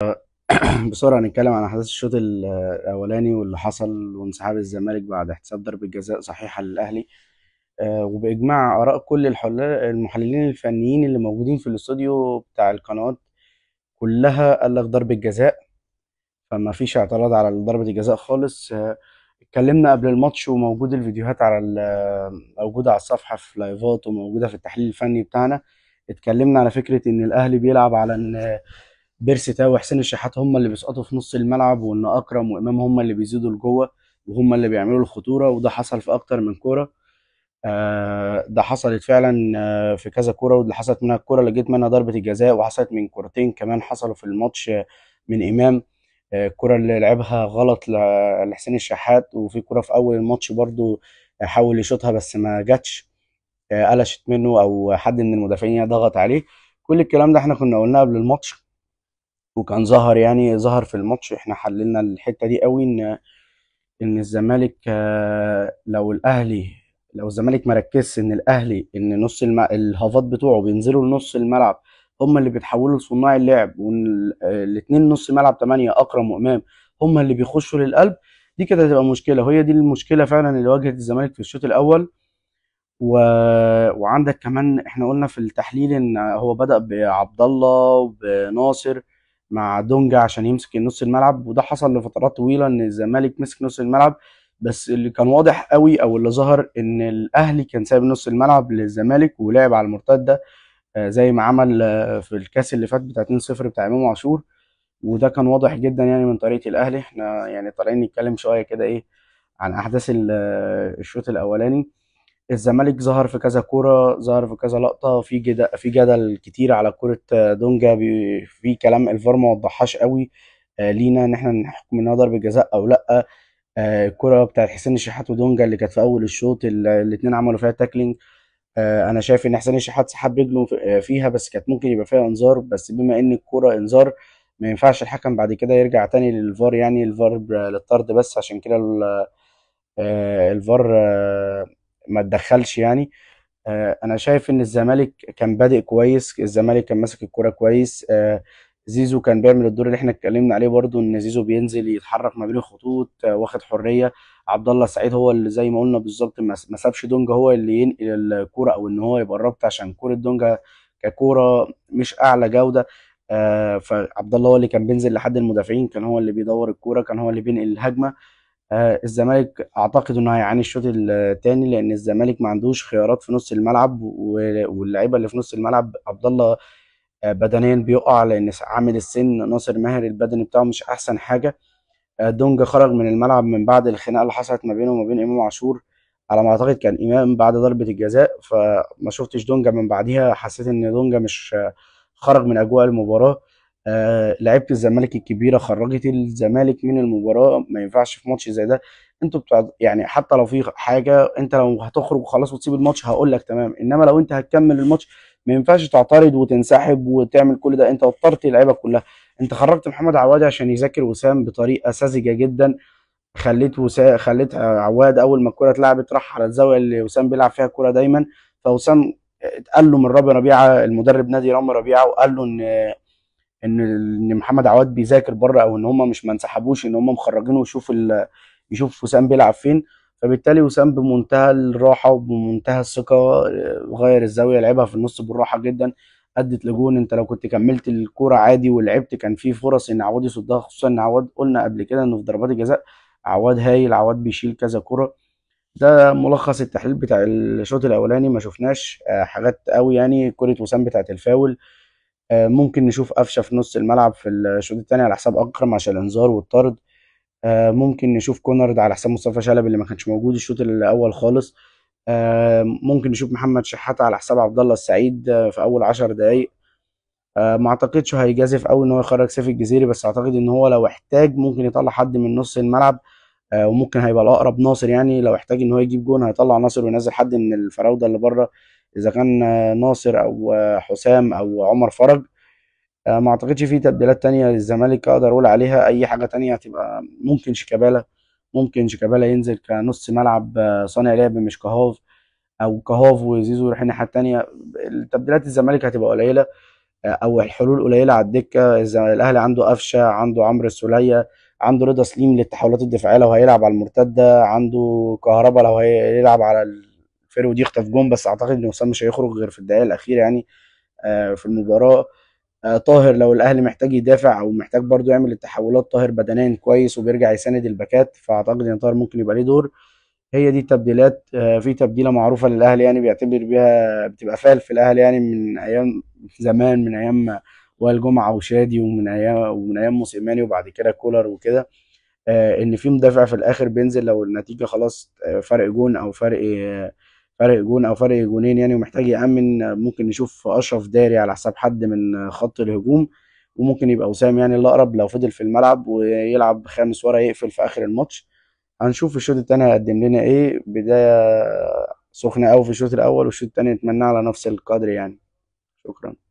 بسرعه نتكلم عن احداث الشوط الاولاني واللي حصل وانسحاب الزمالك بعد احتساب ضربه جزاء صحيحه للاهلي آه، وباجماع اراء كل المحللين الفنيين اللي موجودين في الاستوديو بتاع القنوات كلها قال لك ضربه جزاء فما فيش اعتراض على ضربه الجزاء خالص آه، اتكلمنا قبل الماتش وموجود الفيديوهات على موجوده على الصفحه في لايفات وموجوده في التحليل الفني بتاعنا اتكلمنا على فكره ان الاهلي بيلعب على ان بيرسي تاو وحسين الشحات هم اللي بيسقطوا في نص الملعب وان اكرم وامام هم اللي بيزيدوا لجوه وهم اللي بيعملوا الخطوره وده حصل في اكتر من كوره آه ده حصلت فعلا آه في كذا كوره واللي حصلت منها الكوره اللي جت منها ضربه الجزاء وحصلت من كورتين كمان حصلوا في الماتش آه، من امام آه، الكره اللي لعبها غلط لحسين الشحات وفي كوره في اول الماتش برضو آه، حاول يشوطها بس ما جاتش قلشت منه او حد من المدافعين ضغط عليه كل الكلام ده احنا كنا قلناه قبل الماتش وكان ظهر يعني ظهر في الماتش احنا حللنا الحته دي قوي ان ان الزمالك آه، لو الاهلي لو الزمالك ركزش ان الاهلي ان نص الم... الهافات بتوعه بينزلوا لنص الملعب هم اللي بيتحولوا لصناع اللعب والاثنين نص ملعب تمانية اكرم وامام هم اللي بيخشوا للقلب دي كده هتبقى مشكله وهي دي المشكله فعلا اللي واجهت الزمالك في الشوط الاول و... وعندك كمان احنا قلنا في التحليل ان هو بدا بعبد الله وبناصر مع دونجا عشان يمسك نص الملعب وده حصل لفترات طويله ان الزمالك مسك نص الملعب بس اللي كان واضح قوي او اللي ظهر ان الاهلي كان سايب نص الملعب للزمالك ولعب على المرتده آه، زي ما عمل آه، في الكاس اللي فات بتاع 2-0 بتاع امام عاشور وده كان واضح جدا يعني من طريقه الاهلي احنا يعني طالعين نتكلم شويه كده ايه عن احداث آه، الشوط الاولاني الزمالك ظهر في كذا كوره ظهر في كذا لقطه في جدل في جدل كتير على كوره آه، دونجا في كلام الفار ما وضحهاش قوي آه، لينا ان احنا نحكم انها ضربه جزاء او لا آه، الكره بتاعت حسين الشحات ودونجا اللي كانت في اول الشوط الاثنين عملوا فيها تاكلينج انا شايف ان حسين الشحات سحب رجله فيها بس كانت ممكن يبقى فيها انذار بس بما ان الكوره انذار ما ينفعش الحكم بعد كده يرجع تاني للفار يعني الفار للطرد بس عشان كده الفار ما تدخلش يعني آه، انا شايف ان الزمالك كان بادئ كويس الزمالك كان ماسك الكوره كويس آه، زيزو كان بيعمل الدور اللي احنا اتكلمنا عليه برضو ان زيزو بينزل يتحرك ما بين الخطوط آه، واخد حريه عبد الله سعيد هو اللي زي ما قلنا بالظبط ما سابش دونجا هو اللي ينقل الكوره او ان هو يبقى الربط عشان كوره دونجا ككوره مش اعلى جوده فعبد الله هو اللي كان بينزل لحد المدافعين كان هو اللي بيدور الكوره كان هو اللي بينقل الهجمه آه الزمالك اعتقد انه هيعاني الشوط الثاني لان الزمالك ما عندوش خيارات في نص الملعب واللعيبه اللي في نص الملعب عبد الله آه، بدنيا بيقع لان عامل السن ناصر ماهر البدني بتاعه مش احسن حاجه آه، دونجا خرج من الملعب من بعد الخناقه اللي حصلت ما بينه وما بين امام عاشور على ما اعتقد كان امام بعد ضربه الجزاء فما شفتش دونجا من بعديها حسيت ان دونجا مش خرج من اجواء المباراه آه، لعيبه الزمالك الكبيره خرجت الزمالك من المباراه ما ينفعش في ماتش زي ده انتوا بتوع يعني حتى لو في حاجه انت لو هتخرج وخلاص وتسيب الماتش هقول لك تمام انما لو انت هتكمل الماتش ما ينفعش تعترض وتنسحب وتعمل كل ده انت وطرت اللعيبه كلها انت خرجت محمد عواد عشان يذاكر وسام بطريقه ساذجه جدا خليت وسا... خليت عواد اول ما الكره اتلعبت راح على الزاويه اللي وسام بيلعب فيها الكوره دايما فوسام اتقال له من رامي ربيعه المدرب نادي رامي ربيعه وقال له ان ان ان محمد عواد بيذاكر بره او ان هم مش ما انسحبوش ان هم مخرجينه يشوف يشوف وسام بيلعب فين فبالتالي وسام بمنتهى الراحه وبمنتهى الثقه آه، غير الزاويه لعبها في النص بالراحه جدا ادت لجون انت لو كنت كملت الكوره عادي ولعبت كان في فرص ان عواد يصدها خصوصا ان عواد قلنا قبل كده انه في ضربات الجزاء عواد هايل عواد بيشيل كذا كوره ده ملخص التحليل بتاع الشوط الاولاني ما شفناش آه، حاجات قوي يعني كره وسام بتاعت الفاول آه، ممكن نشوف قفشه في نص الملعب في الشوط الثاني على حساب اكرم عشان الانذار والطرد آه، ممكن نشوف كونرد على حساب مصطفى شلبي اللي ما كانش موجود الشوط الاول خالص آه، ممكن نشوف محمد شحاته على حساب عبد الله السعيد في اول عشر دقايق ما اعتقدش هيجازف قوي ان هو يخرج سيف الجزيري بس اعتقد ان هو لو احتاج ممكن يطلع حد من نص الملعب وممكن هيبقى الاقرب ناصر يعني لو احتاج ان هو يجيب جون هيطلع ناصر وينزل حد من الفراوده اللي بره اذا كان ناصر او حسام او عمر فرج آه، ما اعتقدش في تبديلات تانية للزمالك اقدر اقول عليها اي حاجه تانية هتبقى ممكن شيكابالا ممكن شيكابالا ينزل كنص ملعب آه، صانع لعب مش كهاف او كهاف وزيزو يروح الناحيه التانية تبديلات الزمالك هتبقى قليله آه، او الحلول قليله على الدكه الاهلي عنده قفشه عنده عمرو السوليه عنده رضا سليم للتحولات الدفاعيه لو هيلعب على المرتده عنده كهربا لو هيلعب على ودي يخطف جون بس اعتقد ان وسام مش هيخرج غير في الدقائق الاخيره يعني آه، في المباراه آه، طاهر لو الاهلي محتاج يدافع او محتاج برضو يعمل التحولات طاهر بدنيا كويس وبيرجع يساند الباكات فاعتقد ان طاهر ممكن يبقى ليه دور هي دي التبديلات آه، في تبديله معروفه للاهلي يعني بيعتبر بيها بتبقى فال في الاهلي يعني من ايام زمان من ايام وائل جمعه وشادي ومن ايام ومن ايام موسيماني وبعد كده كولر وكده ان في مدافع في الاخر بينزل لو النتيجه خلاص فرق جون او فرق فرق جون او فرق جونين يعني ومحتاج يامن ممكن نشوف اشرف داري على حساب حد من خط الهجوم وممكن يبقى وسام يعني الاقرب لو فضل في الملعب ويلعب خامس ورا يقفل في اخر الماتش هنشوف الشوط الثاني هيقدم لنا ايه بدايه سخنه قوي في الشوط الاول والشوط الثاني نتمناه على نفس القدر يعني شكرا